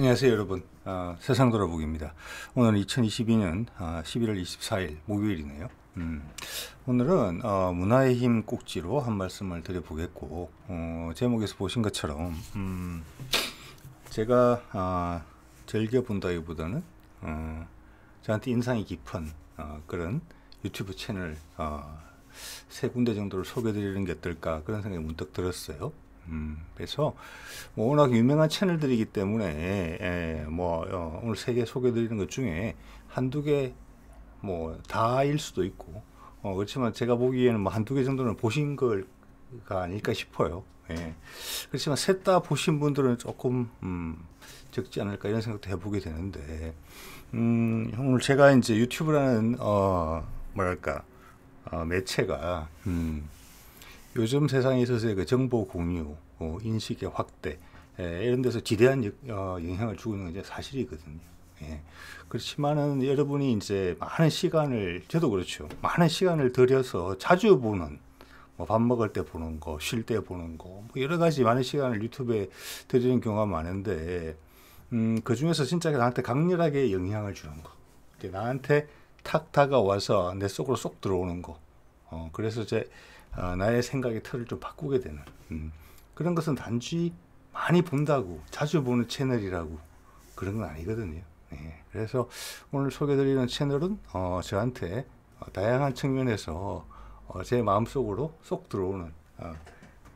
안녕하세요 여러분 아, 세상 돌아보기입니다 오늘은 2022년 아, 11월 24일 목요일이네요 음, 오늘은 어, 문화의 힘 꼭지로 한 말씀을 드려보겠고 어, 제목에서 보신 것처럼 음, 제가 아, 즐겨본다기보다는 어, 저한테 인상이 깊은 어, 그런 유튜브 채널 어, 세 군데 정도를 소개드리는 게 어떨까 그런 생각이 문득 들었어요 음, 그래서 뭐 워낙 유명한 채널들이기 때문에 예, 뭐 어, 오늘 세 개 소개드리는 것 중에 한두 개 뭐 다일 수도 있고 어, 그렇지만 제가 보기에는 뭐 한두 개 정도는 보신 걸가 아닐까 싶어요. 예. 그렇지만 셋 다 보신 분들은 조금 음, 적지 않을까 이런 생각도 해보게 되는데 음, 오늘 제가 이제 유튜브라는 어, 뭐랄까 어, 매체가 음, 요즘 세상에 있어서의 그 정보 공유, 어, 인식의 확대 에, 이런 데서 지대한 역, 어, 영향을 주고 있는 게 사실이거든요. 예. 그렇지만은 여러분이 이제 많은 시간을 저도 그렇죠. 많은 시간을 들여서 자주 보는 뭐밥 먹을 때 보는 거, 쉴 때 보는 거, 뭐 여러 가지 많은 시간을 유튜브에 들이는 경우가 많은데 음, 그 중에서 진짜 나한테 강렬하게 영향을 주는 거. 나한테 탁 다가와서 내 속으로 쏙 들어오는 거. 어, 그래서 제 아, 나의 생각의 틀을 좀 바꾸게 되는 음. 그런 것은 단지 많이 본다고 자주 보는 채널이라고 그런 건 아니거든요. 예. 그래서 오늘 소개드리는 채널은 어, 저한테 어, 다양한 측면에서 어, 제 마음속으로 쏙 들어오는 어,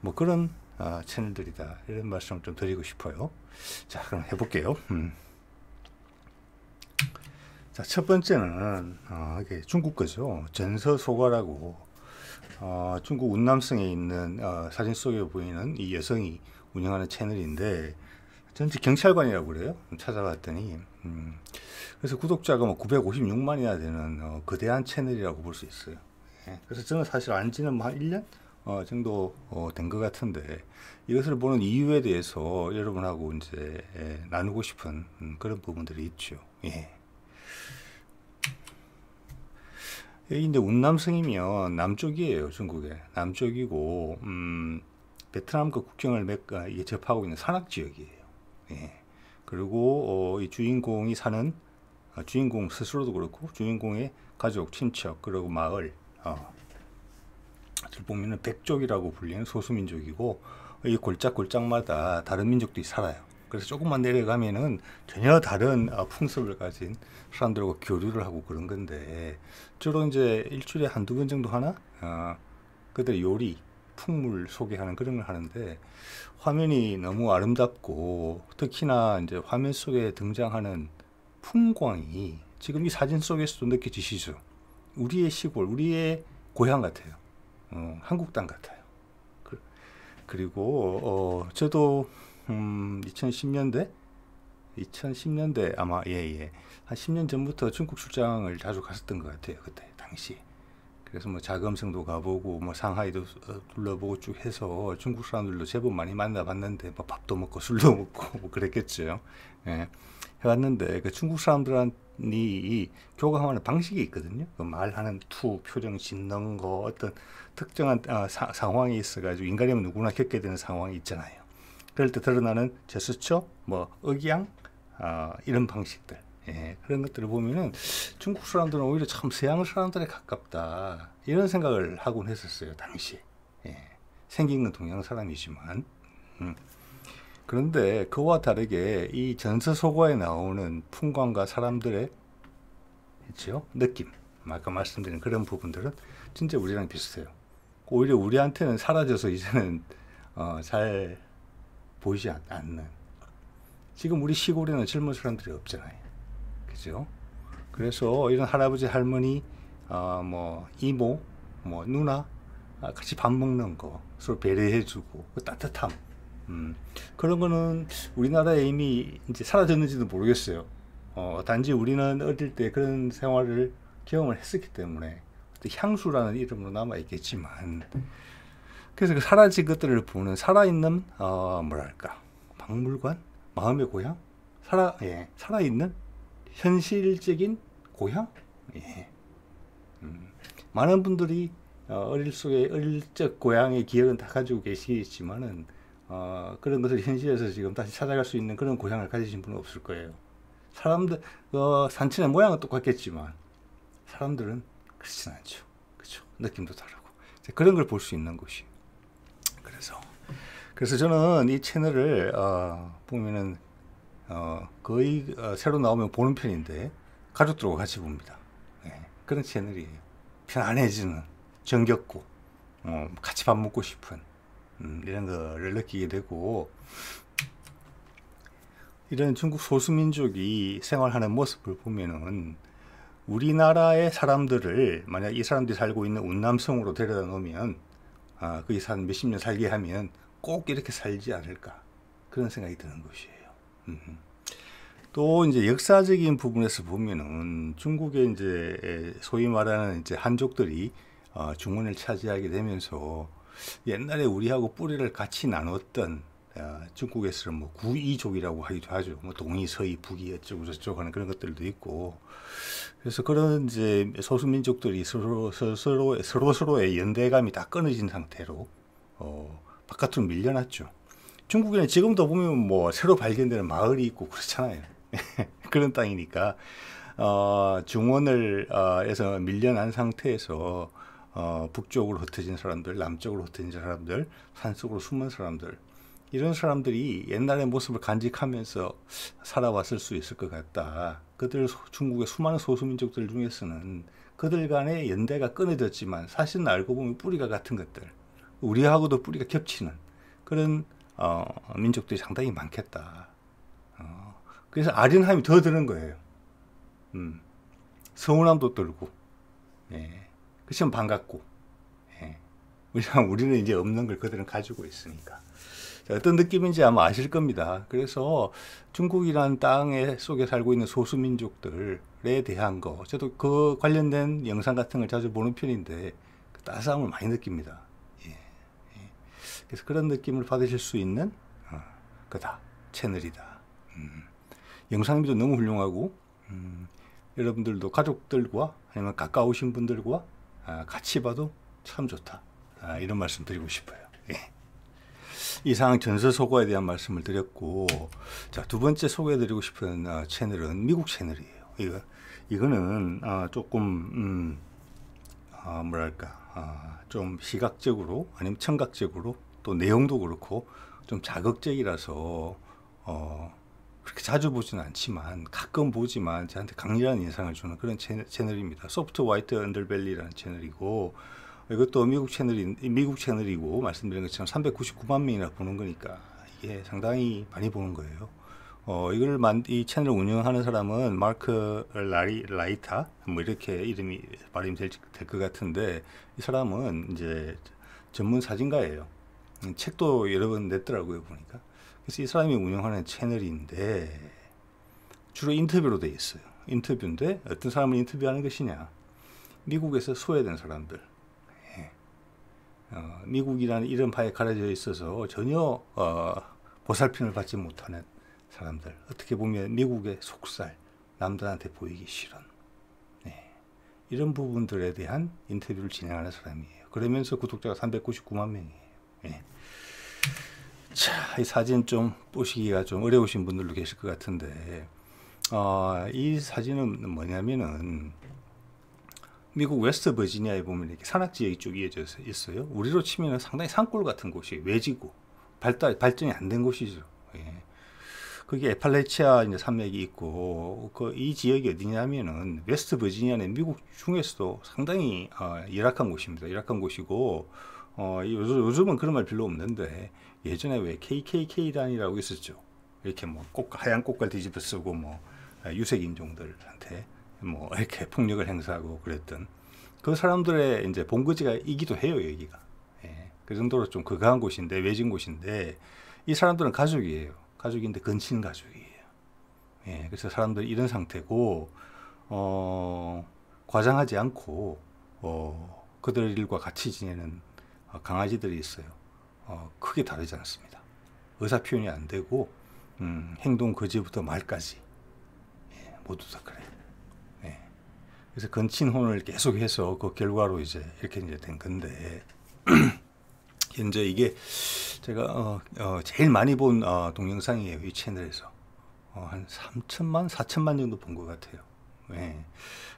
뭐 그런 어, 채널들이다 이런 말씀좀 드리고 싶어요. 자 그럼 해볼게요. 음. 자첫 번째는 어, 이게 중국 거죠. 전서소가라고 어, 중국 운남성에 있는 어, 사진 속에 보이는 이 여성이 운영하는 채널인데 전체 경찰관이라고 그래요. 찾아봤더니 음, 그래서 구독자가 뭐 956만이나 되는 어, 거대한 채널이라고 볼 수 있어요. 예. 그래서 저는 사실 안지는 뭐한 1년 어, 정도 어, 된것 같은데 이것을 보는 이유에 대해서 여러분하고 이제 예, 나누고 싶은 음, 그런 부분들이 있죠. 예. 근데 예, 운남성이면 남쪽이에요, 중국의. 남쪽이고, 음, 베트남과 그 국경을 맺, 아, 이게 접하고 있는 산악지역이에요. 예. 그리고, 어, 이 주인공이 사는, 어, 주인공 스스로도 그렇고, 주인공의 가족, 친척, 그리고 마을, 어, 보면 백족이라고 불리는 소수민족이고, 이 골짝골짝마다 다른 민족들이 살아요. 그래서 조금만 내려가면은 전혀 다른 어, 풍습을 가진 사람들과 교류를 하고 그런 건데 주로 이제 일주일에 한두 번 정도 하나 어, 그들 요리 풍물 소개하는 그런 걸 하는데 화면이 너무 아름답고 특히나 이제 화면 속에 등장하는 풍광이 지금 이 사진 속에서도 느껴지시죠? 우리의 시골, 우리의 고향 같아요. 어, 한국 땅 같아요. 그, 리고 어, 저도 음, 2010년대 2010년대 아마 예예 예. 한 10년 전부터 중국 출장을 자주 갔었던 것 같아요 그때 당시 그래서 뭐 자금성도 가보고 뭐 상하이도 둘러보고 쭉 해서 중국 사람들도 제법 많이 만나봤는데 뭐 밥도 먹고 술도 먹고 뭐 그랬겠죠 예 해봤는데 그 중국 사람들한테 교감하는 방식이 있거든요 그 말하는 투 표정 짓는 거 어떤 특정한 아, 사, 상황이 있어가지고 인간이면 누구나 겪게 되는 상황이 있잖아요 그럴 때 드러나는 제스처, 뭐 억양 어, 이런 방식들 예, 그런 것들을 보면은 중국 사람들은 오히려 참 서양 사람들에 가깝다 이런 생각을 하곤 했었어요 당시 예, 생긴 건 동양 사람이지만 음. 그런데 그와 다르게 이 전서 소과에 나오는 풍광과 사람들의 있죠 그렇죠? 느낌 아까 말씀드린 그런 부분들은 진짜 우리랑 비슷해요 오히려 우리한테는 사라져서 이제는 어, 잘 보이지 않는 지금 우리 시골에는 젊은 사람들이 없잖아요. 그죠? 그래서 이런 할아버지 할머니 어, 뭐 이모 뭐 누나 아, 같이 밥 먹는 거 서로 배려해주고 그 따뜻함 음, 그런 거는 우리나라에 이미 이제 사라졌는지도 모르겠어요. 어, 단지 우리는 어릴 때 그런 생활을 경험을 했었기 때문에 향수라는 이름으로 남아 있겠지만 그래서 그 사라진 것들을 보는 살아있는 어, 뭐랄까 박물관 마음의 고향 살아 예 살아있는 현실적인 고향 예. 음, 많은 분들이 어, 릴 속에 어릴 적 고향의 기억은 다 가지고 계시겠지만은 어, 그런 것을 현실에서 지금 다시 찾아갈 수 있는 그런 고향을 가지신 분은 없을 거예요. 사람들 어, 산천의 모양은 똑같겠지만 사람들은 그렇진 않죠. 그렇죠. 느낌도 다르고 그런 걸 볼 수 있는 곳이 에요 그래서 그래서 저는 이 채널을 어, 보면은 어, 거의 어, 새로 나오면 보는 편인데 가족들하고 같이 봅니다. 네, 그런 채널이 편안해지는 정겹고 어, 같이 밥 먹고 싶은 음, 이런 거를 느끼게 되고 이런 중국 소수민족이 생활하는 모습을 보면은 우리나라의 사람들을 만약 이 사람들이 살고 있는 운남성으로 데려다 놓으면 아, 거기 그 한 몇십 년 살게 하면 꼭 이렇게 살지 않을까 그런 생각이 드는 것이에요. 또 이제 역사적인 부분에서 보면은 중국의 이제 소위 말하는 이제 한족들이 어, 중원을 차지하게 되면서 옛날에 우리하고 뿌리를 같이 나눴던 아, 중국에서는 뭐 구이족이라고 하기도 하죠. 뭐 동이, 서이, 북이 어쩌고 저쩌고 하는 그런 것들도 있고. 그래서 그런 이제 소수민족들이 서로, 서로, 서로, 서로의 연대감이 다 끊어진 상태로, 어, 바깥으로 밀려났죠. 중국에는 지금도 보면 뭐 새로 발견되는 마을이 있고 그렇잖아요. 그런 땅이니까, 어, 중원을, 어, 에서 밀려난 상태에서, 어, 북쪽으로 흩어진 사람들, 남쪽으로 흩어진 사람들, 산속으로 숨은 사람들, 이런 사람들이 옛날의 모습을 간직하면서 살아왔을 수 있을 것 같다. 그들 중국의 수많은 소수민족들 중에서는 그들 간의 연대가 끊어졌지만 사실은 알고 보면 뿌리가 같은 것들, 우리하고도 뿌리가 겹치는 그런 어, 민족들이 상당히 많겠다. 어, 그래서 아련함이 더 드는 거예요. 음, 서운함도 들고, 예, 그치 반갑고, 예. 우리는 이제 없는 걸 그들은 가지고 있으니까. 어떤 느낌인지 아마 아실 겁니다. 그래서 중국이란 땅에 속에 살고 있는 소수민족들에 대한 거, 저도 그 관련된 영상 같은 걸 자주 보는 편인데 그 따스함을 많이 느낍니다. 예. 예. 그래서 그런 느낌을 받으실 수 있는 어, 그다 채널이다. 음. 영상미도 너무 훌륭하고 음, 여러분들도 가족들과 아니면 가까우신 분들과 아, 같이 봐도 참 좋다. 아, 이런 말씀 드리고 싶어요. 예. 이상 전서 소거에 대한 말씀을 드렸고 자 두 번째 소개해드리고 싶은 어, 채널은 미국 채널이에요. 이거 이거는 어, 조금 음, 어, 뭐랄까 좀 시각적으로 아니면 청각적으로 또 내용도 그렇고 좀 자극적이라서 어, 그렇게 자주 보진 않지만 가끔 보지만 저한테 강렬한 인상을 주는 그런 채널, 입니다 소프트 화이트 언더벨리라는 채널이고 이것도 미국 채널이 미국 채널이고 말씀드린 것처럼 399만 명이나 보는 거니까 이게 상당히 많이 보는 거예요. 어, 이걸 만, 이 채널을 운영하는 사람은 마크 라리, 라이타? 뭐 이렇게 이름이 발음이 될 것 같은데, 이 사람은 이제 전문 사진가예요. 음, 책도 여러 번 냈더라고요, 보니까. 그래서 이 사람이 운영하는 채널인데, 주로 인터뷰로 돼 있어요. 인터뷰인데, 어떤 사람을 인터뷰하는 것이냐. 미국에서 소외된 사람들, 어, 미국이라는 이런 파에 가려져 있어서 전혀 어, 보살핌을 받지 못하는 사람들 어떻게 보면 미국의 속살 남들한테 보이기 싫은 네. 이런 부분들에 대한 인터뷰를 진행하는 사람이에요. 그러면서 구독자가 399만 명이에요. 네. 자, 이 사진 좀 보시기가 좀 어려우신 분들도 계실 것 같은데 어, 이 사진은 뭐냐면은 미국 웨스트 버지니아에 보면 이렇게 산악지역 이쭉 이어져 있어요. 우리로 치면 상당히 산골 같은 곳이 외지고 발달, 발전이 안 된 곳이죠. 예. 그게 에팔레치아 이제 산맥이 있고 그 이 지역이 어디냐면은 웨스트 버지니아는 미국 중에서도 상당히 어, 열악한 곳입니다. 열악한 곳이고 어, 요즘, 은 그런 말 별로 없는데 예전에 왜 KKK 단이라고 있었죠. 이렇게 뭐 꽃, 하얀 꽃갈 뒤집어 쓰고 뭐 아, 유색 인종들한테 뭐 이렇게 폭력을 행사하고 그랬던 그 사람들의 이제 본거지가 이기도 해요 여기가 예. 그 정도로 좀그한 곳인데 외진 곳인데 이 사람들은 가족이에요 가족인데 근친 가족이에요 예. 그래서 사람들 이런 상태고 어, 과장하지 않고 어, 그들과 같이 지내는 강아지들이 있어요 어, 크게 다르지 않습니다 의사 표현이 안 되고 음, 행동 거지부터 말까지 예, 모두 다 그래요 그래서 건친혼을 계속해서 그 결과로 이제 이렇게 이제 된 건데 현재 이게 제가 어, 어, 제일 많이 본 어, 동영상이에요 이 채널에서 어, 한 3천만 4천만 정도 본 것 같아요. 네.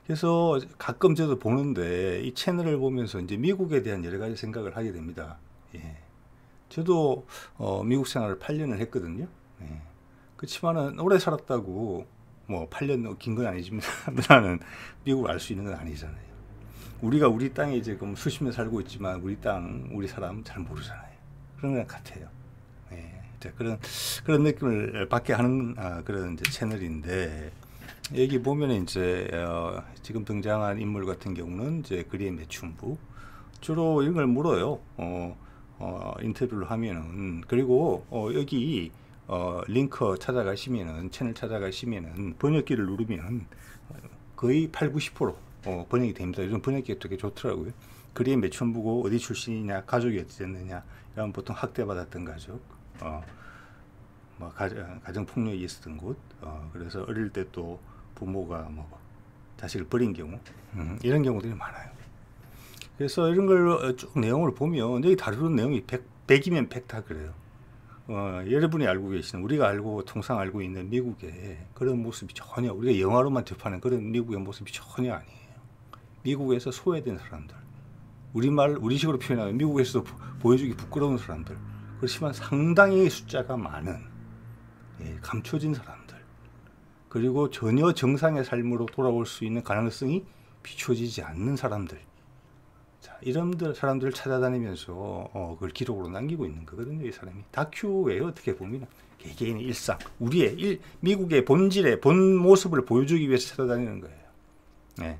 그래서 가끔 저도 보는데 이 채널을 보면서 이제 미국에 대한 여러 가지 생각을 하게 됩니다. 예. 저도 어, 미국 생활을 8년을 했거든요. 예. 그렇지만은 오래 살았다고 뭐 8년 긴 건 아니지만 나는 미국을 알 수 있는 건 아니잖아요. 우리가 우리 땅에 이제 수십 년 살고 있지만 우리 땅, 우리 사람 잘 모르잖아요. 그런 것 같아요. 예. 그런 그런 느낌을 받게 하는 아, 그런 이제 채널인데 여기 보면 이제 어, 지금 등장한 인물 같은 경우는 이제 그리의 춘부 주로 이런 걸 물어요. 어, 어, 인터뷰를 하면은 그리고 어, 여기 어, 링크 찾아가시면은 채널 찾아가시면은 번역기를 누르면 거의 8, 90% 어, 번역이 됩니다. 요즘 번역기가 되게 좋더라고요. 그리에 매춘 보고 어디 출신이냐, 가족이 어찌느냐 이런 보통 학대받았던 가족, 어, 뭐 가정, 어, 가정폭력이 있었던 곳, 어, 그래서 어릴 때 또 부모가 뭐 자식을 버린 경우, 음, 이런 경우들이 많아요. 그래서 이런 걸쭉 어, 내용을 보면 여기 다루는 내용이 100, 100이면 100 다 그래요. 어, 여러분이 알고 계시는 우리가 알고 통상 알고 있는 미국의 그런 모습이 전혀 우리가 영화로만 접하는 그런 미국의 모습이 전혀 아니에요. 미국에서 소외된 사람들, 우리말 우리식으로 표현하면 미국에서도 보여주기 부끄러운 사람들, 그렇지만 상당히 숫자가 많은 예, 감춰진 사람들, 그리고 전혀 정상의 삶으로 돌아올 수 있는 가능성이 비춰지지 않는 사람들 이런 사람들을 찾아다니면서 어, 그걸 기록으로 남기고 있는 거거든요. 이 사람이 다큐예요. 어떻게 보면 개개인의 일상, 우리의 일, 미국의 본질의 본 모습을 보여주기 위해서 찾아다니는 거예요. 네.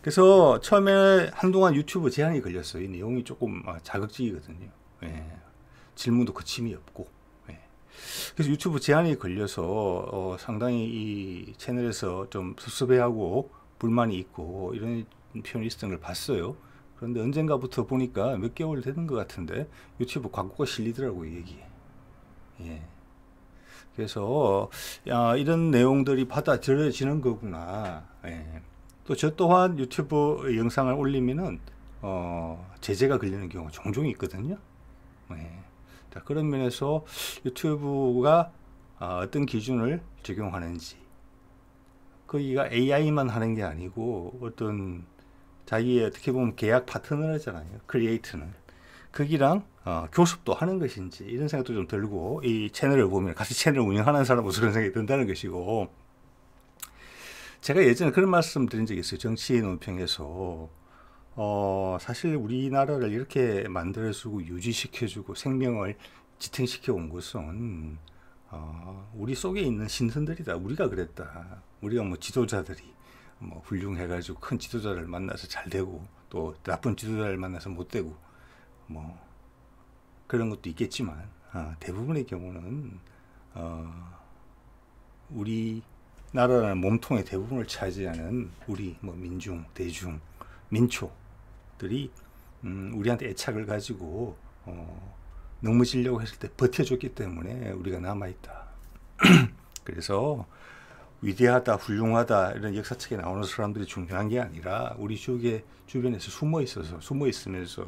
그래서 처음에 한동안 유튜브 제한이 걸렸어요. 이 내용이 조금 어, 자극적이거든요. 네. 질문도 거침이 없고. 네. 그래서 유튜브 제한이 걸려서 어, 상당히 이 채널에서 좀 섭섭해하고 불만이 있고 이런 표현이 있었던 걸 봤어요. 그런데 언젠가부터 보니까 몇 개월 되는 것 같은데 유튜브 광고가 실리더라고 이 얘기. 예. 그래서 야, 이런 내용들이 받아들여지는 거구나. 예. 또 저 또한 유튜브 영상을 올리면은 어, 제재가 걸리는 경우가 종종 있거든요. 예. 자, 그런 면에서 유튜브가 아, 어떤 기준을 적용하는지 거기가 AI만 하는 게 아니고 어떤 자기의 어떻게 보면 계약 파트너잖아요. 크리에이트는. 거기랑 어, 교섭도 하는 것인지 이런 생각도 좀 들고 이 채널을 보면 같이 채널 운영하는 사람으로서 그런 생각이 든다는 것이고 제가 예전에 그런 말씀 드린 적이 있어요. 정치인 논평에서 어, 사실 우리나라를 이렇게 만들어주고 유지시켜주고 생명을 지탱시켜 온 것은 어, 우리 속에 있는 신선들이다. 우리가 그랬다. 우리가 뭐 지도자들이 뭐 훌륭해가지고 큰 지도자를 만나서 잘 되고 또 나쁜 지도자를 만나서 못 되고 뭐 그런 것도 있겠지만 어, 대부분의 경우는 어, 우리 나라라는 몸통의 대부분을 차지하는 우리 뭐 민중, 대중, 민초들이 음, 우리한테 애착을 가지고 어, 넘어지려고 했을 때 버텨줬기 때문에 우리가 남아있다. 그래서 위대하다, 훌륭하다 이런 역사책에 나오는 사람들이 중요한 게 아니라 우리 주에 주변에서 숨어 있어서 숨어 있으면서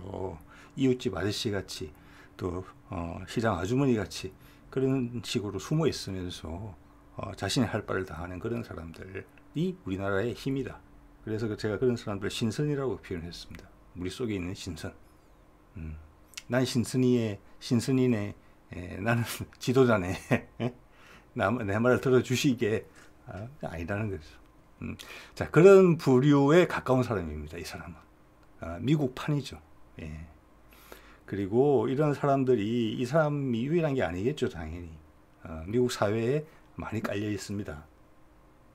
이웃집 아저씨 같이 또 어, 시장 아주머니 같이 그런 식으로 숨어 있으면서 어, 자신이 할 바를 다하는 그런 사람들이 우리나라의 힘이다. 그래서 그 제가 그런 사람들 신선이라고 표현했습니다. 우리 속에 있는 신선. 음, 난 신선이의 신선이네. 에, 나는 지도자네. 남, 내 말을 들어주시게 아, 아니라는 거죠. 음. 자, 그런 부류에 가까운 사람입니다. 이 사람은. 아, 미국판이죠. 예. 그리고 이런 사람들이 이 사람이 유일한 게 아니겠죠, 당연히. 아, 미국 사회에 많이 깔려 있습니다.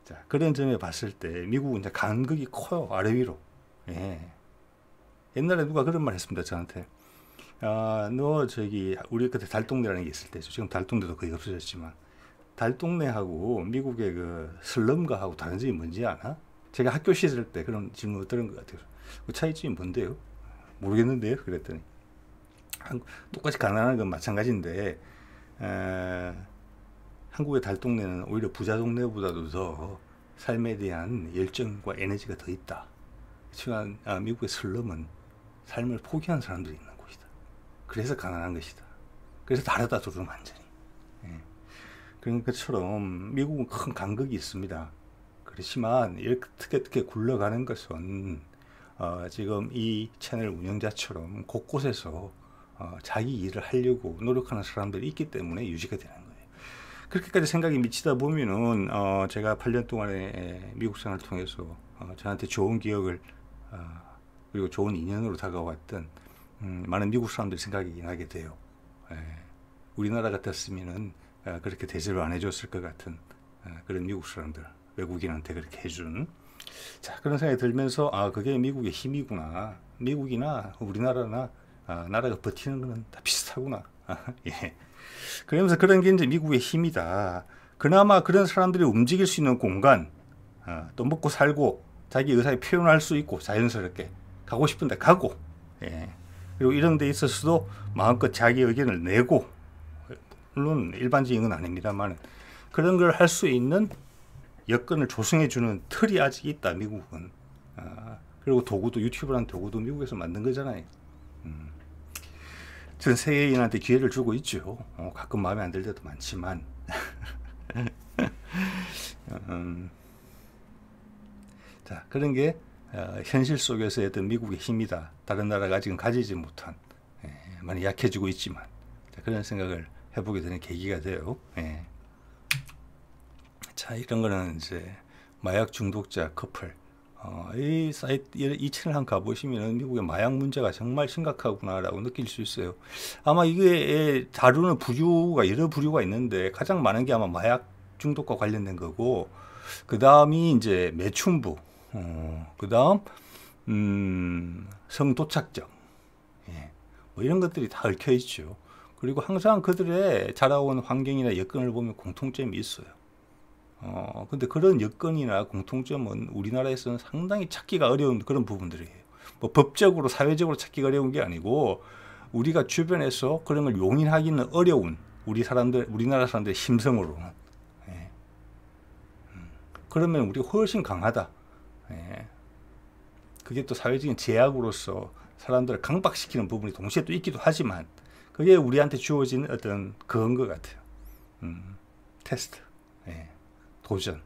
자, 그런 점에 봤을 때 미국은 이제 간극이 커요. 아래 위로. 예. 옛날에 누가 그런 말 했습니다. 저한테. 아, 너 저기 우리 그때 달동네라는 게 있을 때죠. 지금 달동네도 거의 없어졌지만 달동네하고 미국의 그 슬럼가하고 다른 점이 뭔지 아나? 제가 학교 시절 때 그런 질문 들은 것 같아요. 그 차이점이 뭔데요? 모르겠는데요? 그랬더니 한국, 똑같이 가난한 건 마찬가지인데 에, 한국의 달동네는 오히려 부자 동네보다도 더 삶에 대한 열정과 에너지가 더 있다. 그지만 아, 미국의 슬럼은 삶을 포기한 사람들이 있는 곳이다. 그래서 가난한 것이다. 그래서 다르다 둘은 완전히. 그런 것처럼 미국은 큰 간극이 있습니다. 그렇지만 이렇게 어떻게 굴러가는 것은 어, 지금 이 채널 운영자처럼 곳곳에서 어, 자기 일을 하려고 노력하는 사람들이 있기 때문에 유지가 되는 거예요. 그렇게까지 생각이 미치다 보면은 어, 제가 8년 동안의 미국 생활을 통해서 어, 저한테 좋은 기억을 어, 그리고 좋은 인연으로 다가왔던 음, 많은 미국 사람들 생각이 나게 돼요. 예. 우리나라 같았으면은 그렇게 대접을 안 해줬을 것 같은 그런 미국 사람들 외국인한테 그렇게 해준 자 그런 생각이 들면서 아 그게 미국의 힘이구나 미국이나 우리나라나 아, 나라가 버티는 거는 다 비슷하구나 아, 예. 그러면서 그런 게 이제 미국의 힘이다 그나마 그런 사람들이 움직일 수 있는 공간 아, 또 먹고 살고 자기 의사에 표현할 수 있고 자연스럽게 가고 싶은데 가고 예. 그리고 이런 데 있어서도 마음껏 자기 의견을 내고 물론 일반직은 아닙니다만 그런 걸 할 수 있는 여건을 조성해주는 틀이 아직 있다 미국은 아, 그리고 도구도 유튜브라는 도구도 미국에서 만든 거잖아요 전 음. 세계인한테 기회를 주고 있죠 어, 가끔 마음에 안 들 때도 많지만 어, 음. 자 그런 게 어, 현실 속에서의 어떤 미국의 힘이다 다른 나라가 지금 가지지 못한 예, 많이 약해지고 있지만 자, 그런 생각을 해보게 되는 계기가 돼요. 예. 자 이런 거는 이제 마약 중독자 커플 어, 이 사이트 이 채널 한 가보시면 미국의 마약 문제가 정말 심각하구나라고 느낄 수 있어요. 아마 이게 다루는 부류가 여러 부류가 있는데 가장 많은 게 아마 마약 중독과 관련된 거고 그 다음이 이제 매춘부 어, 그 다음 음, 성도착적 예. 뭐 이런 것들이 다 얽혀 있죠. 그리고 항상 그들의 자라온 환경이나 여건을 보면 공통점이 있어요. 어, 근데 그런 여건이나 공통점은 우리나라에서는 상당히 찾기가 어려운 그런 부분들이에요. 뭐 법적으로, 사회적으로 찾기가 어려운 게 아니고 우리가 주변에서 그런 걸 용인하기는 어려운 우리 사람들, 우리나라 사람들의 심성으로 예. 음. 그러면 우리가 훨씬 강하다. 예. 그게 또 사회적인 제약으로서 사람들을 강박시키는 부분이 동시에 또 있기도 하지만 그게 우리한테 주어진 어떤 그건 것 같아요. 음, 테스트, 예, 도전.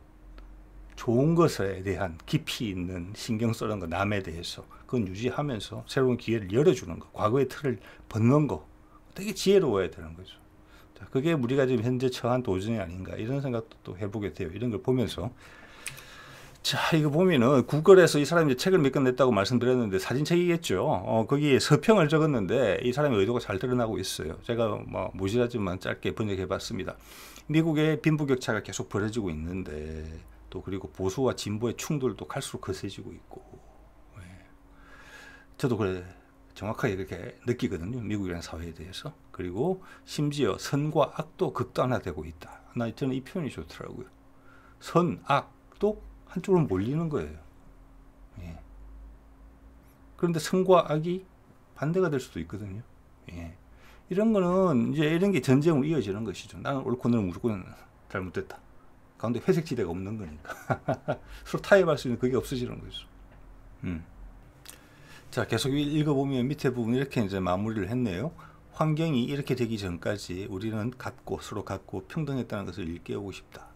좋은 것에 대한 깊이 있는 신경 쓰는 거, 남에 대해서. 그건 유지하면서 새로운 기회를 열어주는 거, 과거의 틀을 벗는 거. 되게 지혜로워야 되는 거죠. 자, 그게 우리가 지금 현재 처한 도전이 아닌가 이런 생각도 또 해보게 돼요. 이런 걸 보면서 자, 이거 보면은 구글에서 이 사람이 이제 책을 몇 권 냈다고 말씀드렸는데 사진책이겠죠. 어, 거기에 서평을 적었는데 이 사람의 의도가 잘 드러나고 있어요. 제가 뭐 무지하지만 짧게 번역해 봤습니다. 미국의 빈부격차가 계속 벌어지고 있는데 또 그리고 보수와 진보의 충돌도 갈수록 거세지고 있고 예. 저도 그래 정확하게 그렇게 느끼거든요. 미국이라는 사회에 대해서. 그리고 심지어 선과 악도 극단화되고 있다. 나 저는 이 표현이 좋더라고요. 선, 악도 한쪽으로 몰리는 거예요. 예. 그런데 선과 악이 반대가 될 수도 있거든요. 예. 이런 거는 이제 이런 게 전쟁으로 이어지는 것이죠. 나는 옳고 너는 무조건 잘못됐다. 가운데 회색 지대가 없는 거니까 서로 타협할 수 있는 그게 없어지는 거죠. 음. 자 계속 읽어보면 밑에 부분 이렇게 이제 마무리를 했네요. 환경이 이렇게 되기 전까지 우리는 같고 서로 같고 평등했다는 것을 일깨우고 싶다.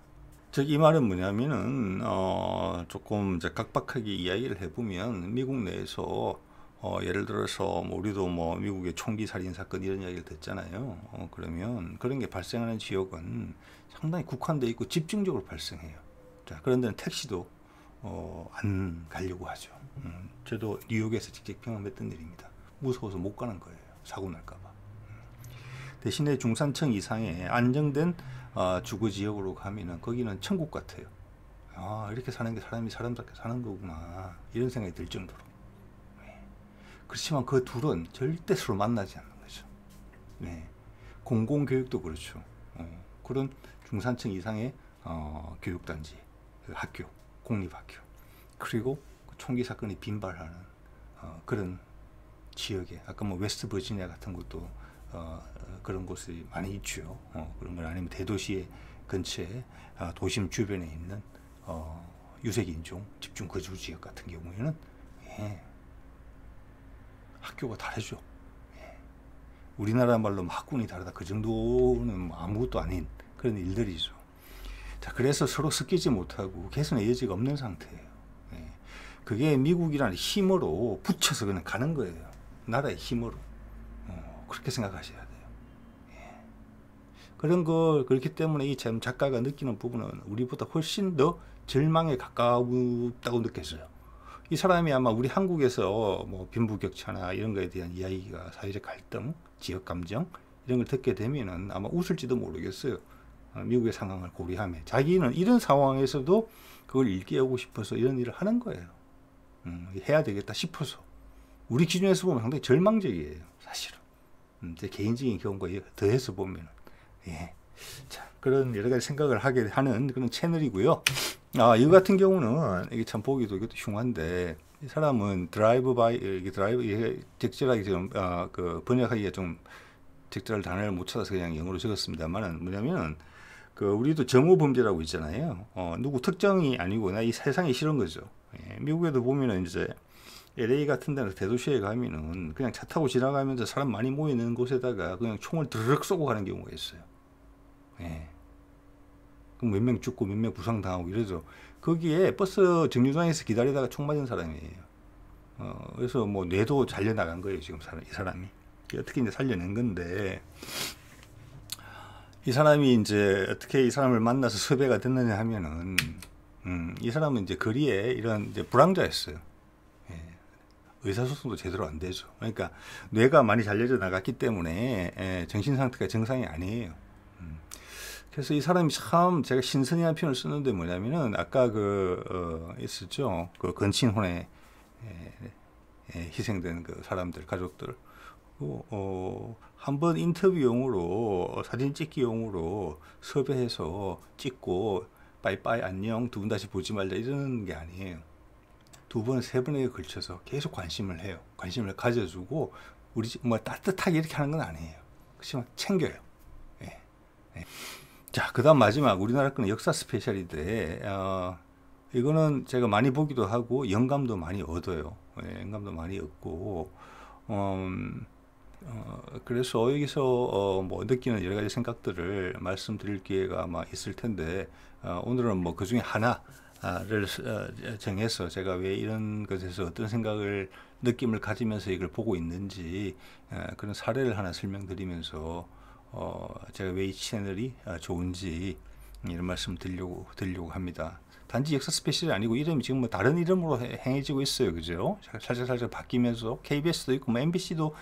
저기 이 말은 뭐냐면은 어 조금 이제 각박하게 이야기를 해보면 미국 내에서 어 예를 들어서 뭐 우리도 뭐 미국의 총기 살인 사건 이런 이야기를 듣잖아요. 어 그러면 그런 게 발생하는 지역은 상당히 국한돼 있고 집중적으로 발생해요. 자 그런데 는 택시도 어 안 가려고 하죠. 음, 저도 뉴욕에서 직접 경험했던 일입니다. 무서워서 못 가는 거예요. 사고 날까. 대신에 중산층 이상의 안정된 어, 주거 지역으로 가면은 거기는 천국 같아요. 아 이렇게 사는 게 사람이 사람답게 사는 거구나 이런 생각이 들 정도로. 네. 그렇지만 그 둘은 절대 서로 만나지 않는 거죠. 네. 공공교육도 그렇죠. 어, 그런 중산층 이상의 어, 교육단지, 그 학교, 공립학교, 그리고 그 총기 사건이 빈발하는 어, 그런 지역에 아까 뭐 웨스트 버지니아 같은 것도 어, 그런 곳이 많이 있죠. 어, 그런 건 아니면 대도시 근처에 아, 도심 주변에 있는 어, 유색인종 집중 거주 지역 같은 경우에는 예, 학교가 다르죠. 예. 우리나라 말로 뭐 학군이 다르다 그 정도는 뭐 아무것도 아닌 그런 일들이죠. 자 그래서 서로 섞이지 못하고 개선의 여지가 없는 상태예요. 예. 그게 미국이라는 힘으로 붙여서 그냥 가는 거예요. 나라의 힘으로. 그렇게 생각하셔야 돼요. 예. 그런 걸 그렇기 때문에 이 작가가 느끼는 부분은 우리보다 훨씬 더 절망에 가깝다고 느꼈어요. 이 사람이 아마 우리 한국에서 뭐 빈부격차나 이런 거에 대한 이야기가 사회적 갈등, 지역 감정 이런 걸 듣게 되면은 아마 웃을지도 모르겠어요. 어, 미국의 상황을 고려하면 자기는 이런 상황에서도 그걸 일깨우고 싶어서 이런 일을 하는 거예요. 음, 해야 되겠다 싶어서 우리 기준에서 보면 상당히 절망적이에요, 사실은. 음, 제 개인적인 경험과 예, 더해서 보면 예. 자, 그런 여러 가지 생각을 하게 하는 그런 채널이고요. 아, 이거 같은 경우는 이게 참 보기도 이것도 흉한데 이 사람은 드라이브 바이 이게 드라이브 이게 적절하게 지금 아, 그 번역하기에 좀 적절한 단어를 못 찾아서 그냥 영어로 적었습니다만은 뭐냐면 그 우리도 정오 범죄라고 있잖아요. 어, 누구 특정이 아니고 나이 세상이 싫은 거죠. 예, 미국에도 보면은 이제 LA 같은 데는 대도시에 가면은 그냥 차 타고 지나가면서 사람 많이 모이는 곳에다가 그냥 총을 드르륵 쏘고 가는 경우가 있어요. 예. 그럼 몇명 죽고 몇 명 부상당하고 이래서 거기에 버스 정류장에서 기다리다가 총 맞은 사람이에요. 어, 그래서 뭐 뇌도 잘려나간 거예요, 지금 사람, 이 사람이. 어떻게 이제 살려낸 건데 이 사람이 이제 어떻게 이 사람을 만나서 섭외가 됐느냐 하면은 음, 이 사람은 이제 거리에 이런 이제 불황자였어요. 의사소통도 제대로 안 되죠. 그러니까 뇌가 많이 잘려져 나갔기 때문에 에, 예, 정신 상태가 정상이 아니에요. 음. 그래서 이 사람이 참 제가 신선이라는 표현을 쓰는데 뭐냐면은 아까 그 어, 있었죠 그 건친혼에 에, 예, 에, 예, 희생된 그 사람들 가족들 그, 어, 한번 인터뷰용으로 사진 찍기용으로 섭외해서 찍고 빠이빠이 안녕 두 분 다시 보지 말자 이러는 게 아니에요. 두 번, 세 번에 걸쳐서 계속 관심을 해요. 관심을 가져주고 우리 뭐 따뜻하게 이렇게 하는 건 아니에요. 그렇지만 챙겨요. 예. 예. 자, 그다음 마지막 우리나라 건 역사 스페셜인데 어, 이거는 제가 많이 보기도 하고 영감도 많이 얻어요. 예, 영감도 많이 얻고 음, 어, 그래서 여기서 어, 뭐 느끼는 여러 가지 생각들을 말씀드릴 기회가 아마 있을 텐데 어, 오늘은 뭐 그 중에 하나 를 어, 정해서 제가 왜 이런 것에서 어떤 생각을 느낌을 가지면서 이걸 보고 있는지 어, 그런 사례를 하나 설명드리면서 어, 제가 왜 이 채널이 좋은지 이런 말씀 드리려고 드리려고 합니다. 단지 역사 스페셜이 아니고 이름이 지금 뭐 다른 이름으로 행해지고 있어요, 그죠? 살짝 살짝 바뀌면서 KBS도 있고 뭐 MBC도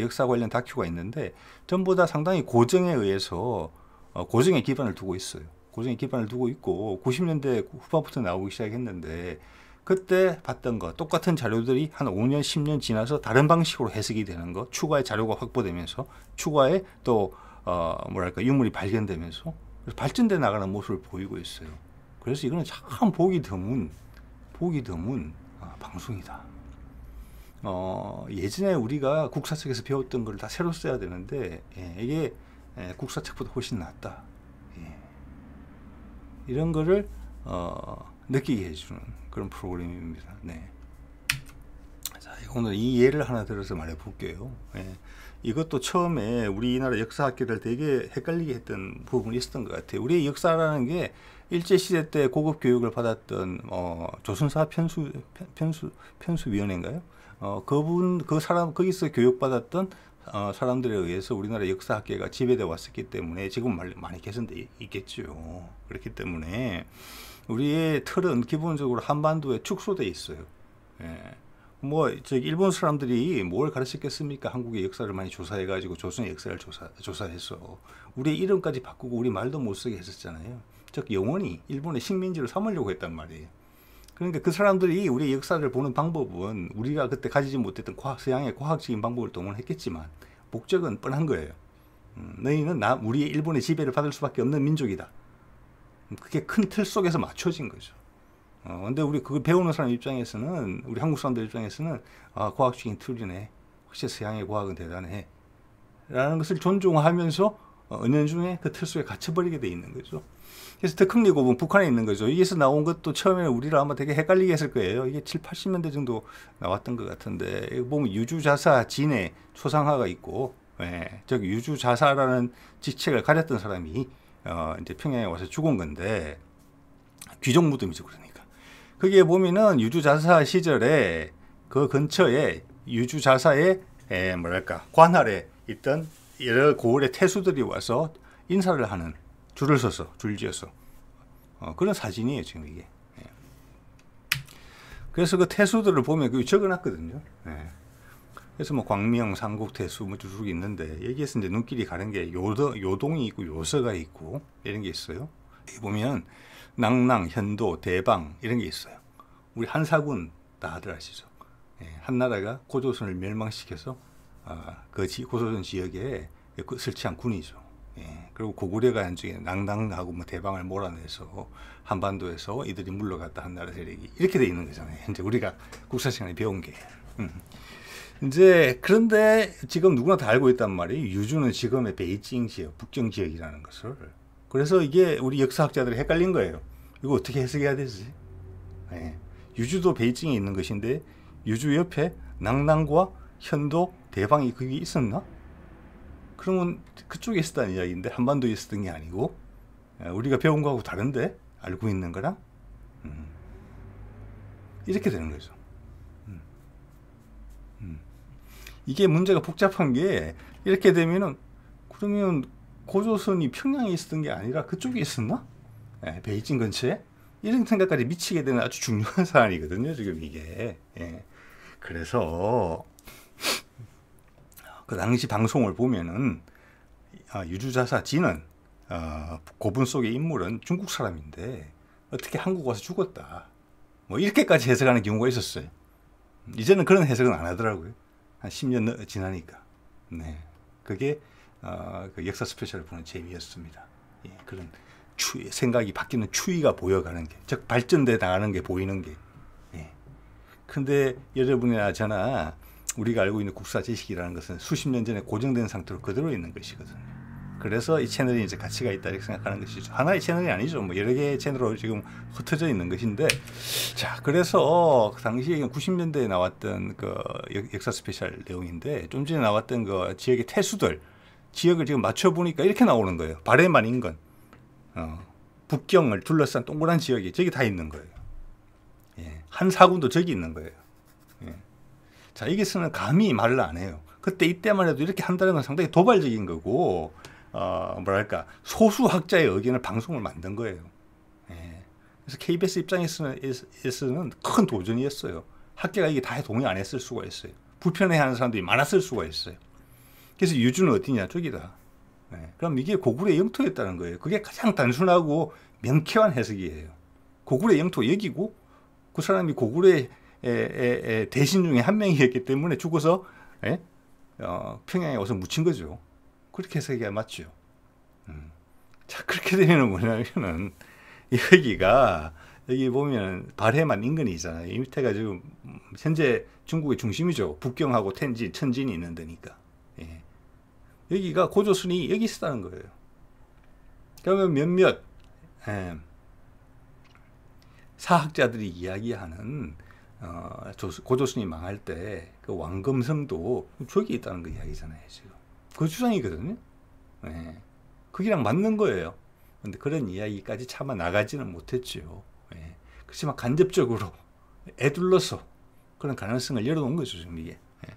역사 관련 다큐가 있는데 전부 다 상당히 고정에 의해서 고정의 기반을 두고 있어요. 고정의 기반을 두고 있고 90년대 후반부터 나오기 시작했는데 그때 봤던 것 똑같은 자료들이 한 5년 10년 지나서 다른 방식으로 해석이 되는 것 추가의 자료가 확보되면서 추가의 또 어, 뭐랄까 유물이 발견되면서 발전돼 나가는 모습을 보이고 있어요. 그래서 이거는 참 보기 드문 보기 드문 아, 방송이다. 어, 예전에 우리가 국사책에서 배웠던 걸 다 새로 써야 되는데 예, 이게 예, 국사책보다 훨씬 낫다. 이런 거를 어, 느끼게 해주는 그런 프로그램입니다. 네. 자, 오늘 이 예를 하나 들어서 말해 볼게요. 예. 이것도 처음에 우리나라 역사 학기를 되게 헷갈리게 했던 부분이 있었던 것 같아요. 우리의 역사라는 게 일제시대 때 고급 교육을 받았던 어, 조선사 편수, 편수, 편수위원회인가요? 어, 그분, 그 사람, 거기서 교육받았던 어, 사람들에 의해서 우리나라 역사학계가 지배되어 왔었기 때문에 지금 많이 개선되어 있겠죠. 그렇기 때문에 우리의 틀은 기본적으로 한반도에 축소돼 있어요. 예. 뭐, 즉, 일본 사람들이 뭘 가르쳤겠습니까? 한국의 역사를 많이 조사해가지고 조선의 역사를 조사, 조사해서 우리의 이름까지 바꾸고 우리 말도 못 쓰게 했었잖아요. 즉, 영원히 일본의 식민지를 삼으려고 했단 말이에요. 그러니까 그 사람들이 우리 역사를 보는 방법은 우리가 그때 가지지 못했던 과학 서양의 과학적인 방법을 동원했겠지만 목적은 뻔한 거예요. 음, 너희는 나 우리 일본의 지배를 받을 수밖에 없는 민족이다. 음, 그게 큰 틀 속에서 맞춰진 거죠. 어, 근데 우리 그걸 배우는 사람 입장에서는 우리 한국 사람들 입장에서는 아 과학적인 틀이네. 혹시 서양의 과학은 대단해. 라는 것을 존중하면서 어, 은연중에 그 틀 속에 갇혀버리게 돼 있는 거죠. 그래서 특흥리 고분 뭐 북한에 있는 거죠. 여기서 나온 것도 처음에 우리를 아마 되게 헷갈리게 했을 거예요. 이게 7, 80년대 정도 나왔던 것 같은데 보면 유주자사 진의 초상화가 있고 예, 즉 유주자사라는 직책을 가렸던 사람이 어, 이제 평양에 와서 죽은 건데 귀족 무덤이죠 그러니까 거기에 보면은 유주자사 시절에 그 근처에 유주자사의 에, 뭐랄까 관할에 있던 여러 고을의 태수들이 와서 인사를 하는 줄을 서서 줄지어서 어, 그런 사진이에요 지금 이게. 예. 그래서 그 태수들을 보면 그 적어놨거든요. 예. 그래서 뭐 광명, 삼국 태수 뭐주 있는데 여기에서 이제 눈길이 가는 게 요도, 요동이 있고 요서가 있고 이런 게 있어요. 여기 보면 낭낭, 현도, 대방 이런 게 있어요. 우리 한사군 다들 아시죠? 예, 한나라가 고조선을 멸망시켜서 아, 그 지, 고소전 지역에 그 설치한 군이죠. 예. 그리고 고구려가 한쪽에 낭낭하고 뭐 대방을 몰아내서 한반도에서 이들이 물러갔다 한 나라 세력이 이렇게 돼 있는 거잖아요. 이제 우리가 국사 시간에 배운 게. 음. 이제 그런데 지금 누구나 다 알고 있단 말이에요. 유주는 지금의 베이징 지역, 북경 지역이라는 것을. 그래서 이게 우리 역사학자들이 헷갈린 거예요. 이거 어떻게 해석해야 되지? 예. 유주도 베이징에 있는 것인데 유주 옆에 낭낭과 현도 대방이 그게 있었나? 그러면 그쪽에 있었다는 이야기인데 한반도에 있었던 게 아니고 예, 우리가 배운 거하고 다른데 알고 있는 거랑 음. 이렇게 되는 거죠. 음. 음. 이게 문제가 복잡한 게 이렇게 되면은 그러면 고조선이 평양에 있었던 게 아니라 그쪽에 있었나? 예, 베이징 근처에 이런 생각까지 미치게 되는 아주 중요한 사안이거든요. 지금 이게 예. 그래서 그 당시 방송을 보면은 아, 유주자사 진은 어, 고분 속의 인물은 중국 사람인데 어떻게 한국 와서 죽었다. 뭐 이렇게까지 해석하는 경우가 있었어요. 이제는 그런 해석은 안 하더라고요. 한 10년 지나니까. 네. 그게 어, 그 역사 스페셜을 보는 재미였습니다. 예, 그런 추, 생각이 바뀌는 추이가 보여가는 게, 즉 발전돼 나가는 게 보이는 게. 예. 근데 여러분이나 저나 우리가 알고 있는 국사 지식이라는 것은 수십 년 전에 고정된 상태로 그대로 있는 것이거든요. 그래서 이 채널이 이제 가치가 있다 이렇게 생각하는 것이죠. 하나의 채널이 아니죠. 뭐 여러 개의 채널로 지금 흩어져 있는 것인데, 자 그래서 그 당시에 90년대에 나왔던 그 역사 스페셜 내용인데 좀 전에 나왔던 그 지역의 태수들 지역을 지금 맞춰 보니까 이렇게 나오는 거예요. 발해만 인근, 어, 북경을 둘러싼 동그란 지역이 저기 다 있는 거예요. 예. 한 사군도 저기 있는 거예요. 예. 자, 이게 있는 감히 말을 안 해요. 그때 이때만 해도 이렇게 한다는 건 상당히 도발적인 거고, 어, 뭐랄까, 소수 학자의 의견을 방송을 만든 거예요. 예. 그래서 KBS 입장에서는 에서는 큰 도전이었어요. 학계가 이게 다 동의 안 했을 수가 있어요. 불편해하는 사람들이 많았을 수가 있어요. 그래서 유주는 어디냐 쪽이다. 예. 그럼 이게 고구려의 영토였다는 거예요. 그게 가장 단순하고 명쾌한 해석이에요. 고구려 영토 여기고 그 사람이 고구려의 에, 에, 에, 대신 중에 한 명이었기 때문에 죽어서 어, 평양에 와서 묻힌 거죠. 그렇게 해서 이게 맞죠. 음. 자 그렇게 되면 뭐냐면은 여기가 여기 보면 발해만 인근이 잖아요이 밑에가 지금 현재 중국의 중심이죠. 북경하고 텐진, 천진이 있는 데니까. 예. 여기가 고조순이 여기 있었다는 거예요. 그러면 몇몇 예. 사학자들이 이야기하는 어, 조수, 고조선이 망할 때그 왕금성도 저기 있다는 그 이야기잖아요 지금 그 주장이거든요 예. 그기랑 맞는 거예요 근데 그런 이야기까지 참아 나가지는 못했죠 예. 그렇지만 간접적으로 애둘러서 그런 가능성을 열어놓은 거죠 지금 이게 예.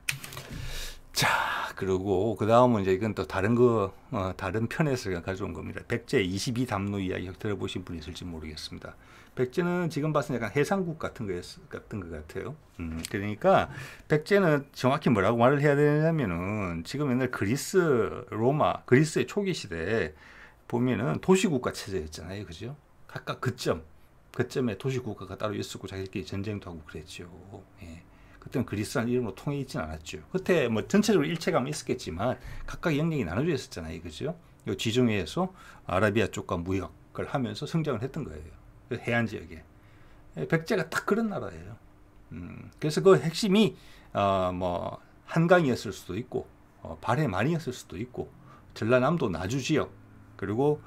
그러고 그 다음은 이제 이건 또 다른 거 어, 다른 편에서 가져온 겁니다. 백제 22 담로 이야기 들어보신 분 있을지 모르겠습니다. 백제는 지금 봤을 때 약간 해상국 같은 거였 같은 것 같아요. 음, 그러니까 백제는 정확히 뭐라고 말을 해야 되냐면은 지금 옛날 그리스 로마 그리스의 초기 시대에 보면은 도시국가 체제였잖아요, 그죠? 각각 그점 그점에 도시국가가 따로 있었고 자기들끼리 전쟁도 하고 그랬죠. 예. 그때는 그리스라는 이름으로 통해 있지 않았죠. 그때 뭐 전체적으로 일체감은 있었겠지만 각각 영역이 나눠져 있었잖아요. 그죠? 지중해에서 아라비아 쪽과 무역을 하면서 성장을 했던 거예요. 그 해안 지역에. 예, 백제가 딱 그런 나라예요. 음, 그래서 그 핵심이 어, 뭐 한강이었을 수도 있고 어, 발해만이었을 수도 있고 전라남도 나주 지역 그리고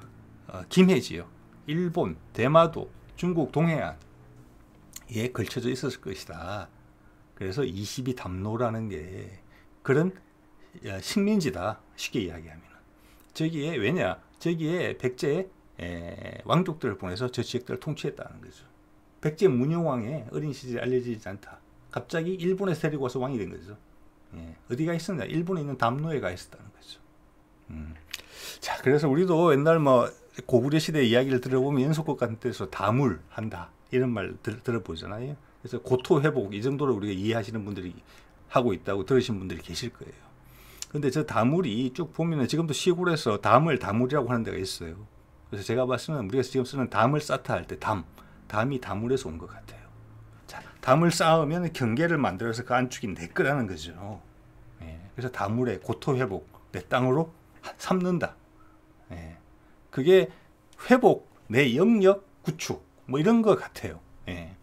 어, 김해 지역, 일본, 대마도, 중국 동해안에 걸쳐져 있었을 것이다. 그래서 2이 담로라는 게 그런 식민지다 쉽게 이야기하면 저기에 왜냐 저기에 백제 왕족들을 보내서 저 지역들을 통치했다는 거죠 백제 문효왕의 어린 시절에 알려지지 않다 갑자기 일본에 데리고 와서 왕이 된 거죠 예, 어디가 있었냐 일본에 있는 담로에 가 있었다는 거죠 음. 자 그래서 우리도 옛날 뭐 고구려 시대 이야기를 들어보면 연속곡 같은 데서 다물 한다 이런 말 들, 들어보잖아요 그래서 고토 회복 이 정도로 우리가 이해하시는 분들이 하고 있다고 들으신 분들이 계실 거예요. 근데 저 다물이 쭉 보면은 지금도 시골에서 담을 다물이라고 하는 데가 있어요. 그래서 제가 봤을 때는 우리가 지금 쓰는 담을 쌓다 할 때 담, 담이 다물에서 온 것 같아요. 자, 담을 쌓으면 경계를 만들어서 그 안쪽이 내 거라는 거죠. 예, 그래서 다물의 고토 회복, 내 땅으로 삼는다. 예, 그게 회복, 내 영역 구축, 뭐 이런 것 같아요. 예.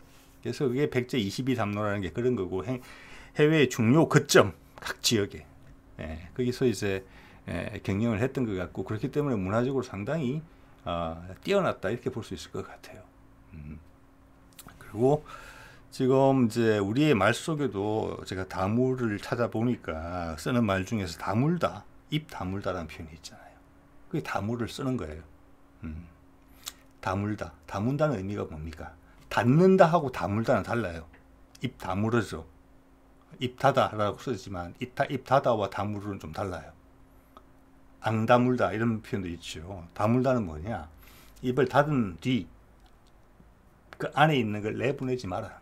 그래서 그게 백제 22 담로라는 게 그런 거고 해외의 중요 거점 각 지역에 예, 거기서 이제 예, 경영을 했던 것 같고 그렇기 때문에 문화적으로 상당히 어, 뛰어났다 이렇게 볼 수 있을 것 같아요. 음. 그리고 지금 이제 우리의 말 속에도 제가 다물을 찾아보니까 쓰는 말 중에서 다물다, 입 다물다라는 표현이 있잖아요. 그게 다물을 쓰는 거예요. 음. 다물다, 다문다는 의미가 뭡니까? 닫는다 하고 다물다는 달라요. 입 다물어죠. 입 닫아라고 쓰지만 입 닫아와 다물은 좀 달라요. 안 다물다 이런 표현도 있죠. 다물다는 뭐냐? 입을 닫은 뒤 그 안에 있는 걸 내보내지 마라.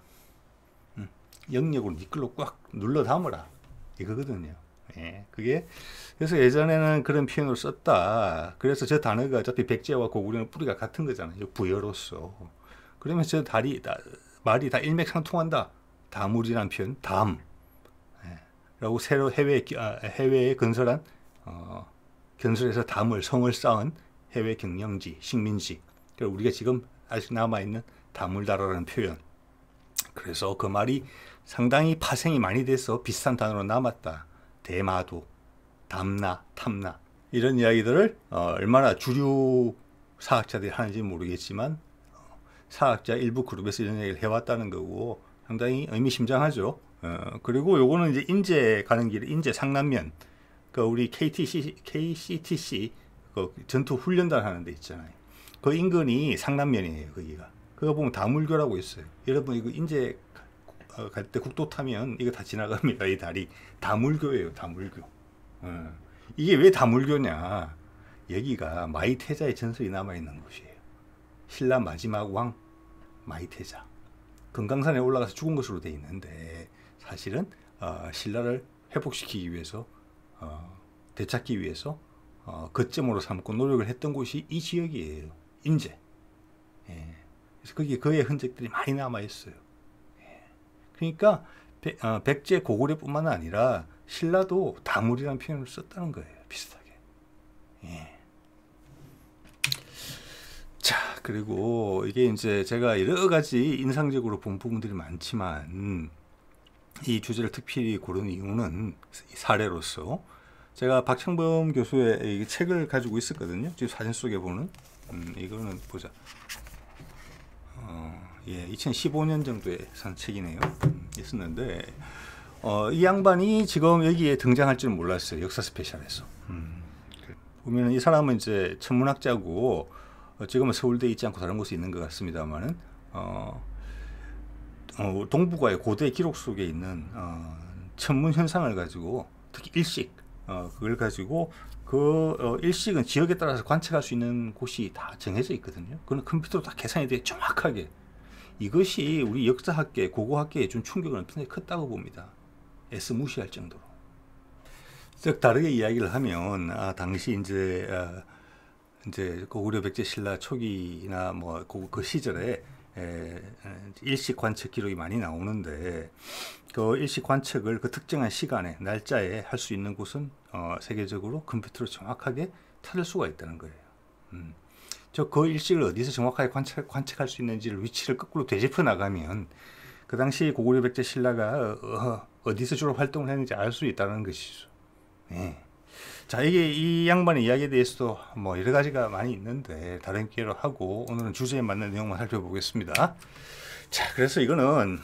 음, 영역으로 미끌로 꽉 눌러 담으라. 이거거든요. 예, 그게 그래서 예전에는 그런 표현을 썼다. 그래서 저 단어가 어차피 백제와 고구려는 뿌리가 같은 거잖아요. 부여로서. 그러면 저 다리 다, 말이 다 일맥상통한다. 다물이란 표현, 담라고 예. 새로 해외 아, 해외에 건설한 어, 건설해서 담을 성을 쌓은 해외 경영지, 식민지. 그리고 우리가 지금 아직 남아 있는 다물다라는 표현. 그래서 그 말이 상당히 파생이 많이 돼서 비슷한 단어로 남았다. 대마도, 담나, 탐나 이런 이야기들을 어, 얼마나 주류 사학자들이 하는지 모르겠지만 사학자 일부 그룹에서 이런 얘기를 해왔다는 거고 상당히 의미심장하죠. 어, 그리고 요거는 이제 인제 가는 길 인제 상남면 그 우리 KTC KCTC 그 전투 훈련단 하는 데 있잖아요. 그 인근이 상남면이에요, 거기가. 그거 보면 다물교라고 있어요. 여러분 이거 인제 갈 때 국도 타면 이거 다 지나갑니다. 이 다리 다물교예요, 다물교. 어. 이게 왜 다물교냐? 여기가 마이태자의 전설이 남아 있는 곳이에요. 신라 마지막 왕 마이테자 금강산에 올라가서 죽은 것으로 돼 있는데 사실은 어, 신라를 회복시키기 위해서 어, 되찾기 위해서 어, 거점으로 삼고 노력을 했던 곳이 이 지역이에요. 인제. 예. 그래서 거기에 그의 흔적들이 많이 남아 있어요. 예. 그러니까 백, 어, 백제 고구려뿐만 아니라 신라도 다물이라는 표현을 썼다는 거예요. 비슷하게. 예. 자, 그리고 이게 이제 제가 여러 가지 인상적으로 본 부분들이 많지만 이 주제를 특필히 고른 이유는 사례로서 제가 박창범 교수의 책을 가지고 있었거든요. 지금 사진 속에 보는 음, 이거는 보자. 어, 예, 2015년 정도에 산 책이네요. 음, 있었는데 어, 이 양반이 지금 여기에 등장할 줄 몰랐어요. 역사 스페셜에서. 음, 그, 보면은 이 사람은 이제 천문학자고 어, 지금은 서울대에 있지 않고 다른 곳에 있는 것 같습니다만은 어, 어, 동북아의 고대 기록 속에 있는 어, 천문 현상을 가지고 특히 일식 어, 그걸 가지고 그 어, 일식은 지역에 따라서 관측할 수 있는 곳이 다 정해져 있거든요. 그건 컴퓨터로 다 계산이 돼 정확하게 이것이 우리 역사학계 고고학계에 준 충격은 굉장히 컸다고 봅니다. 애써 무시할 정도로. 즉 다르게 이야기를 하면 아, 당시 이제 아, 이제 고구려 그 백제 신라 초기나 뭐그 그 시절에 에, 일시 관측 기록이 많이 나오는데 그 일시 관측을 그 특정한 시간에 날짜에 할 수 있는 곳은 어, 세계적으로 컴퓨터로 정확하게 찾을 수가 있다는 거예요. 음. 저그 일식을 어디서 정확하게 관측, 관측할 수 있는지를 위치를 거꾸로 되짚어 나가면 그 당시 고구려 그 백제 신라가 어, 어 디서 주로 활동을 했는지 알 수 있다는 것이죠. 네. 자 이게 이 양반의 이야기에 대해서도 뭐 여러 가지가 많이 있는데 다른 기회로 하고 오늘은 주제에 맞는 내용만 살펴보겠습니다. 자 그래서 이거는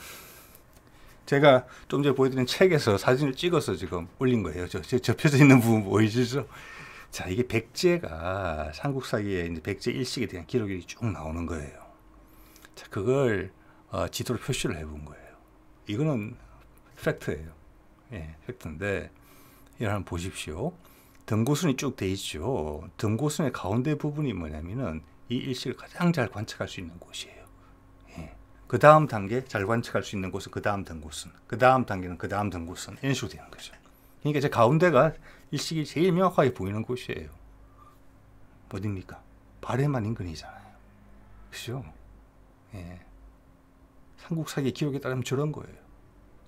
제가 좀 전에 보여드린 책에서 사진을 찍어서 지금 올린 거예요. 저, 저 접혀져 있는 부분 보이시죠? 자 이게 백제가 삼국사기에 이제 백제 일식에 대한 기록이 쭉 나오는 거예요. 자 그걸 어, 지도로 표시를 해본 거예요. 이거는 팩트예요. 예, 팩트인데 이걸 한 보십시오. 등고순이 쭉 돼 있죠. 등고순의 가운데 부분이 뭐냐면은 이 일시를 가장 잘 관측할 수 있는 곳이에요. 예. 그 다음 단계 잘 관측할 수 있는 곳은 그 다음 등고순, 그 다음 단계는 그 다음 등고순 이 식으로 되는 거죠. 그러니까 제 가운데가 일식이 제일 명확하게 보이는 곳이에요. 어딥니까? 발에만 인근이잖아요. 그죠? 예. 삼국사기 기록에 따르면 저런 거예요.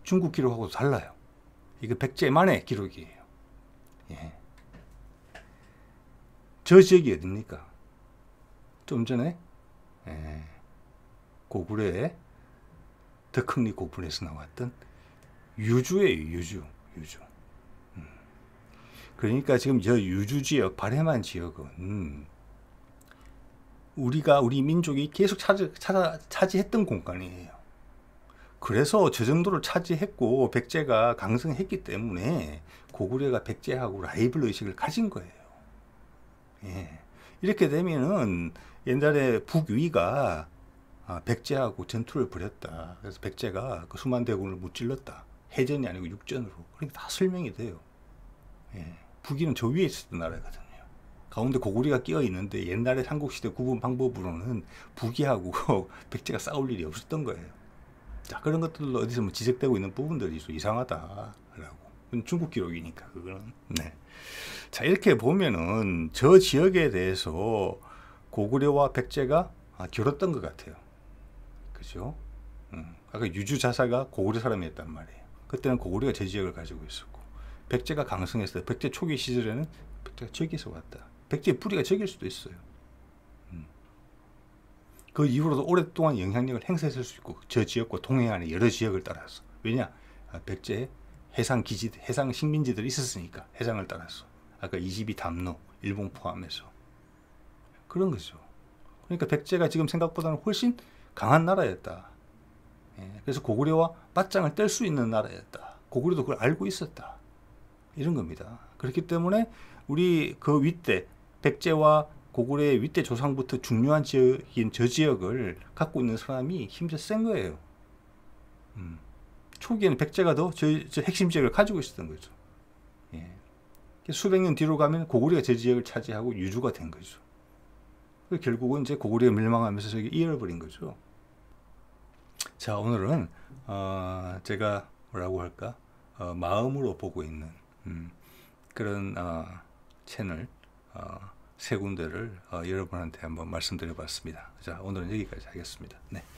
중국 기록하고도 달라요. 이거 백제 만의 기록이에요. 예. 저 지역이 어딥니까? 좀 전에 예, 고구려의 더큰리 고분에서 나왔던 유주예요. 유주. 유주. 음. 그러니까 지금 저 유주 지역, 바레만 지역은 우리가 우리 민족이 계속 차지, 찾아, 차지했던 공간이에요. 그래서 저 정도를 차지했고 백제가 강성했기 때문에 고구려가 백제하고 라이벌 의식을 가진 거예요. 예. 이렇게 되면은 옛날에 북위가 아, 백제하고 전투를 벌였다. 그래서 백제가 그 수만 대군을 무찔렀다. 해전이 아니고 육전으로. 그러니까 다 설명이 돼요. 예. 북위는 저 위에 있었던 나라거든요. 가운데 고구리가 끼어 있는데 옛날에 삼국시대 구분 방법으로는 북위하고 백제가 싸울 일이 없었던 거예요. 자, 그런 것들도 어디서 뭐 지적되고 있는 부분들이 좀 이상하다라고. 중국 기록이니까 그거는. 네. 자 이렇게 보면은 저 지역에 대해서 고구려와 백제가 아, 겨뤘던 것 같아요. 그죠? 음. 아까 유주 자사가 고구려 사람이었단 말이에요. 그때는 고구려가 제 지역을 가지고 있었고 백제가 강성했어요. 백제 초기 시절에는 백제가 저기서 왔다. 백제의 뿌리가 저길 수도 있어요. 음. 그 이후로도 오랫동안 영향력을 행사했을 수 있고 저 지역과 동해안의 여러 지역을 따라서 왜냐 아, 백제의 해상 기지, 해상 식민지들이 있었으니까 해상을 따라서 아까 이집이 담로, 일본 포함해서 그런 거죠. 그러니까 백제가 지금 생각보다는 훨씬 강한 나라였다. 예, 그래서 고구려와 맞짱을 뗄 수 있는 나라였다. 고구려도 그걸 알고 있었다. 이런 겁니다. 그렇기 때문에 우리 그 윗대 백제와 고구려의 윗대 조상부터 중요한 지역인 저 지역을 갖고 있는 사람이 힘이 센 거예요. 음. 초기에는 백제가 더 제, 제 핵심 지역을 가지고 있었던 거죠. 예. 수백 년 뒤로 가면 고구려가 제 지역을 차지하고 유주가 된 거죠. 그 결국은 이제 고구려가 멸망하면서 저기 잃어버린 거죠. 자, 오늘은 어, 제가 뭐라고 할까 어, 마음으로 보고 있는 음, 그런 어, 채널 어, 세 군데를 어, 여러분한테 한번 말씀드려봤습니다. 자, 오늘은 여기까지 하겠습니다. 네.